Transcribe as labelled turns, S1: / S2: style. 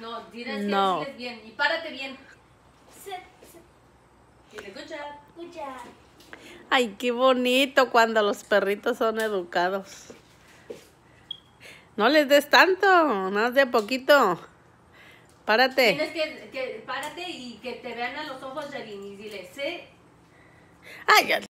S1: No, dirás no. bien y párate bien.
S2: Escucha.
S3: Ay, qué bonito cuando los perritos son educados. No les des tanto, más de poquito. Párate. Tienes
S4: que, que, párate y que te vean a los ojos, Javin, y dile, sé.
S3: Ay,